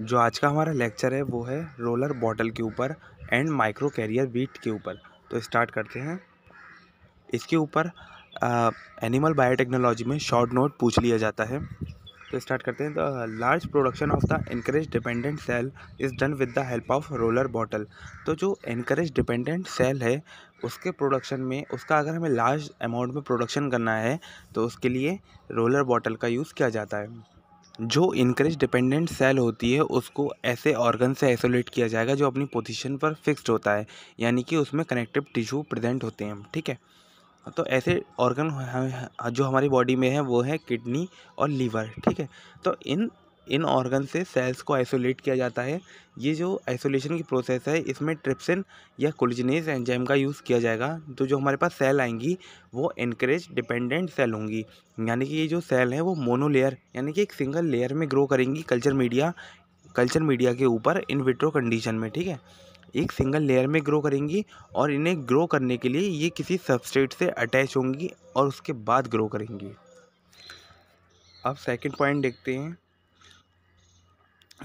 जो आज का हमारा लेक्चर है वो है रोलर बॉटल के ऊपर एंड माइक्रो कैरियर वीट के ऊपर तो स्टार्ट करते हैं इसके ऊपर एनिमल बायोटेक्नोलॉजी में शॉर्ट नोट पूछ लिया जाता है तो स्टार्ट करते हैं the large production of the anchorage dependent cell is done with the help of roller bottle तो जो इनक्रेज डिपेंडेंट सेल है उसके प्रोडक्शन में उसका अगर हमें लार्ज अमाउंट में प्रोडक्शन करना है तो उसके लिए रोलर बॉटल का यूज़ किया जाता है जो इनक्रेज डिपेंडेंट सेल होती है उसको ऐसे ऑर्गन से आइसोलेट किया जाएगा जो अपनी पोजीशन पर फिक्स्ड होता है यानी कि उसमें कनेक्टिव टिश्यू प्रेजेंट होते हैं ठीक है तो ऐसे ऑर्गन जो हमारी बॉडी में है वो है किडनी और लीवर ठीक है तो इन इन ऑर्गन से सेल्स को आइसोलेट किया जाता है ये जो आइसोलेशन की प्रोसेस है इसमें ट्रिप्सिन या कुलजनेस एंजाइम का यूज़ किया जाएगा तो जो हमारे पास सेल आएंगी वो इनक्रेज डिपेंडेंट सेल होंगी यानी कि ये जो सेल है वो मोनोलेयर यानी कि एक सिंगल लेयर में ग्रो करेंगी कल्चर मीडिया कल्चर मीडिया के ऊपर इन विट्रो कंडीशन में ठीक है एक सिंगल लेयर में ग्रो करेंगी और इन्हें ग्रो करने के लिए ये किसी सबस्ट्रेट से अटैच होंगी और उसके बाद ग्रो करेंगी अब सेकंड पॉइंट देखते हैं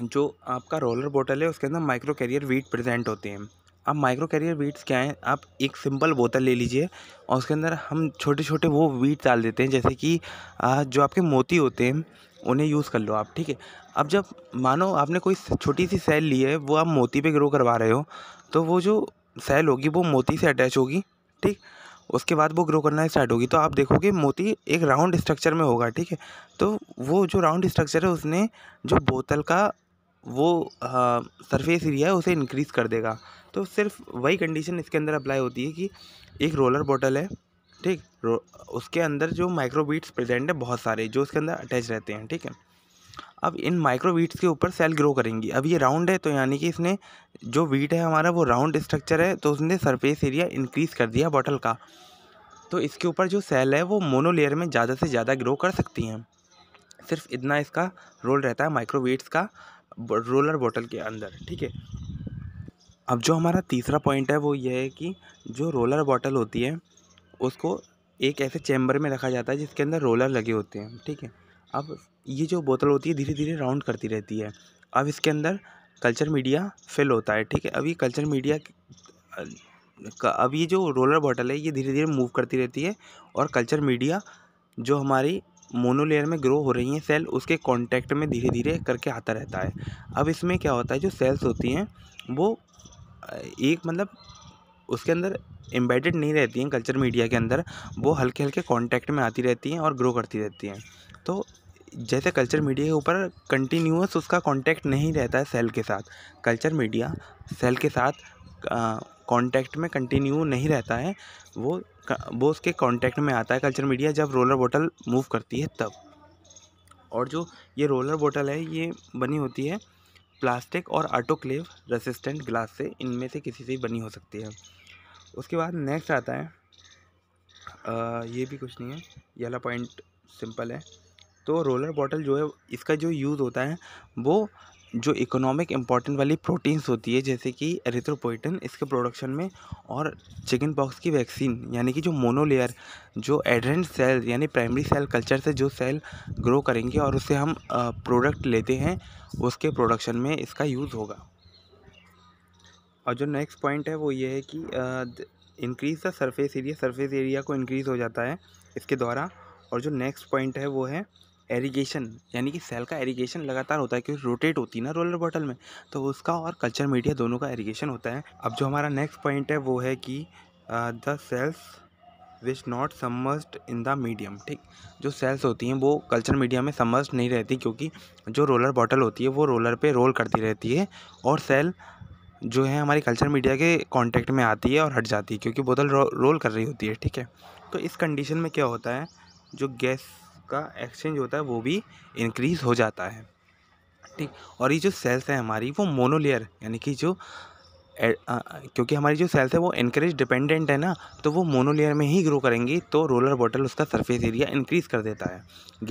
जो आपका रोलर बोतल है उसके अंदर माइक्रो कैरियर वीट प्रेजेंट होते हैं अब माइक्रो कैरियर वीट्स क्या हैं आप एक सिंपल बोतल ले लीजिए और उसके अंदर हम छोटे छोटे वो वीट डाल देते हैं जैसे कि जो आपके मोती होते हैं उन्हें यूज़ कर लो आप ठीक है अब जब मानो आपने कोई छोटी सी सेल ली है वो आप मोती पे ग्रो करवा रहे हो तो वो जो सेल होगी वो मोती से अटैच होगी ठीक उसके बाद वो ग्रो करना स्टार्ट होगी तो आप देखोगे मोती एक राउंड स्ट्रक्चर में होगा ठीक है तो वो जो राउंड स्ट्रक्चर है उसने जो बोतल का वो सरफेस हाँ, एरिया है उसे इंक्रीज़ कर देगा तो सिर्फ वही कंडीशन इसके अंदर अप्लाई होती है कि एक रोलर बॉटल है ठीक उसके अंदर जो माइक्रोबीट्स प्रेजेंट है बहुत सारे जो उसके अंदर अटैच रहते हैं ठीक है अब इन माइक्रोवीट्स के ऊपर सेल ग्रो करेंगी अब ये राउंड है तो यानी कि इसने जो वीट है हमारा वो राउंड स्ट्रक्चर है तो उसने सरफेस एरिया इंक्रीज़ कर दिया बॉटल का तो इसके ऊपर जो सेल है वो मोनोलेयर में ज़्यादा से ज़्यादा ग्रो कर सकती हैं सिर्फ इतना इसका रोल रहता है माइक्रोवीट्स का रोलर बॉटल के अंदर ठीक है अब जो हमारा तीसरा पॉइंट है वो ये है कि जो रोलर बॉटल होती है उसको एक ऐसे चैम्बर में रखा जाता है जिसके अंदर रोलर लगे होते हैं ठीक है अब ये जो बोतल होती है धीरे धीरे राउंड करती रहती है अब इसके अंदर कल्चर मीडिया फिल होता है ठीक है अब ये कल्चर मीडिया का अब ये जो रोलर बॉटल है ये धीरे धीरे मूव करती रहती है और कल्चर मीडिया जो हमारी मोनोलेयर में ग्रो हो रही हैं सेल उसके कांटेक्ट में धीरे धीरे करके आता रहता है अब इसमें क्या होता है जो सेल्स होती हैं वो एक मतलब उसके अंदर एम्बेडेड नहीं रहती हैं कल्चर मीडिया के अंदर वो हल्के हल्के कॉन्टैक्ट में आती रहती हैं और ग्रो करती रहती हैं तो जैसे कल्चर मीडिया के ऊपर कंटिन्यूस उसका कांटेक्ट नहीं रहता है सेल के साथ कल्चर मीडिया सेल के साथ कांटेक्ट में कंटिन्यू नहीं रहता है वो वो उसके कांटेक्ट में आता है कल्चर मीडिया जब रोलर बोटल मूव करती है तब और जो ये रोलर बोटल है ये बनी होती है प्लास्टिक और आटोक्लेव रेसिस्टेंट ग्लास से इनमें से किसी से बनी हो सकती है उसके बाद नेक्स्ट आता है आ, ये भी कुछ नहीं है ये वाला पॉइंट सिंपल है तो रोलर बॉटल जो है इसका जो यूज़ होता है वो जो इकोनॉमिक इम्पॉर्टेंट वाली प्रोटीन्स होती है जैसे कि एरिथ्रोपोइटन इसके प्रोडक्शन में और चिकन पॉक्स की वैक्सीन यानी कि जो मोनोलेयर जो एडरेंट सेल यानी प्राइमरी सेल कल्चर से जो सेल ग्रो करेंगे और उससे हम प्रोडक्ट लेते हैं उसके प्रोडक्शन में इसका यूज़ होगा और जो नेक्स्ट पॉइंट है वो ये है कि increase the surface area surface area को इंक्रीज़ हो जाता है इसके द्वारा और जो नेक्स्ट पॉइंट है वो है एरीगेशन यानी कि सेल का एरीगेशन लगातार होता है क्योंकि रोटेट होती है ना रोलर बॉटल में तो उसका और कल्चर मीडिया दोनों का एरीगेशन होता है अब जो हमारा नेक्स्ट पॉइंट है वो है कि the cells which not submersed in the medium ठीक जो सेल्स होती हैं वो कल्चर मीडिया में समर्स्ड नहीं रहती क्योंकि जो रोलर बॉटल होती है वो रोलर पर रोल करती रहती है और सेल जो है हमारी कल्चर मीडिया के कॉन्टेक्ट में आती है और हट जाती है क्योंकि बोतल रो, रोल कर रही होती है ठीक है तो इस कंडीशन में क्या होता है जो गैस उसका एक्सचेंज होता है वो भी इंक्रीज़ हो जाता है ठीक और ये जो सेल्स है हमारी वो मोनोलेयर यानी कि जो ए, आ, क्योंकि हमारी जो सेल्स है वो इंक्रेज डिपेंडेंट है ना तो वो मोनोलेयर में ही ग्रो करेंगी तो रोलर बॉटल उसका सरफेस एरिया इंक्रीज़ कर देता है